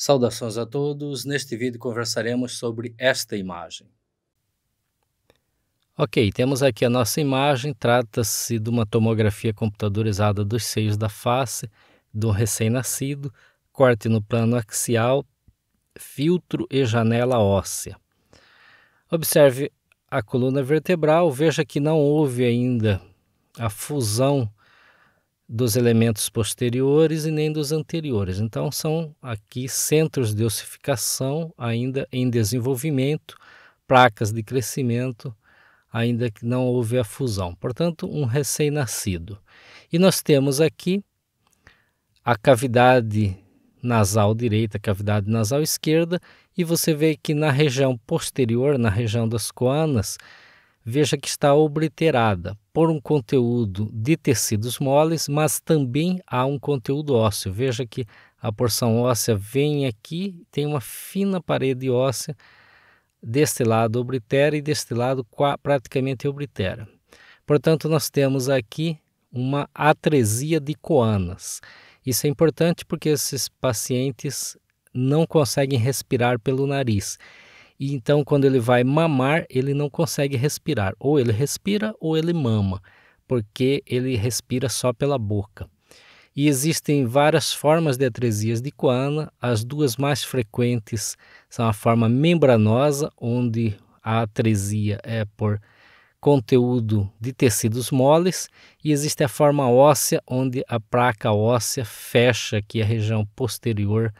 Saudações a todos. Neste vídeo conversaremos sobre esta imagem. Ok, temos aqui a nossa imagem. Trata-se de uma tomografia computadorizada dos seios da face de um recém-nascido, corte no plano axial, filtro e janela óssea. Observe a coluna vertebral, veja que não houve ainda a fusão dos elementos posteriores e nem dos anteriores. Então, são aqui centros de ossificação ainda em desenvolvimento, placas de crescimento, ainda que não houve a fusão. Portanto, um recém-nascido. E nós temos aqui a cavidade nasal direita, cavidade nasal esquerda, e você vê que na região posterior, na região das coanas, veja que está obliterada por um conteúdo de tecidos moles, mas também há um conteúdo ósseo. Veja que a porção óssea vem aqui, tem uma fina parede óssea, deste lado oblitera e deste lado praticamente oblitera. Portanto, nós temos aqui uma atresia de coanas. Isso é importante porque esses pacientes não conseguem respirar pelo nariz. E então, quando ele vai mamar, ele não consegue respirar. Ou ele respira ou ele mama, porque ele respira só pela boca. E existem várias formas de atresias de Coana. As duas mais frequentes são a forma membranosa, onde a atresia é por conteúdo de tecidos moles, e existe a forma óssea, onde a placa óssea fecha aqui é a região posterior,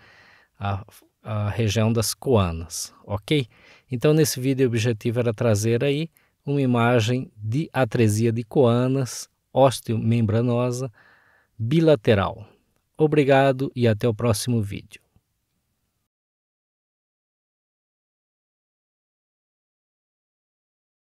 a a região das Coanas, ok? Então nesse vídeo o objetivo era trazer aí uma imagem de atresia de Coanas, osteomembranosa, bilateral. Obrigado e até o próximo vídeo.